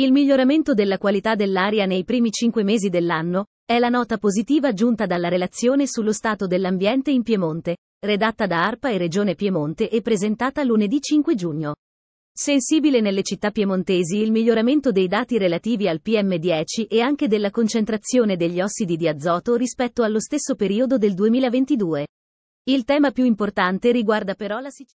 Il miglioramento della qualità dell'aria nei primi cinque mesi dell'anno è la nota positiva giunta dalla relazione sullo stato dell'ambiente in Piemonte, redatta da ARPA e Regione Piemonte e presentata lunedì 5 giugno. Sensibile nelle città piemontesi il miglioramento dei dati relativi al PM10 e anche della concentrazione degli ossidi di azoto rispetto allo stesso periodo del 2022. Il tema più importante riguarda però la siccità.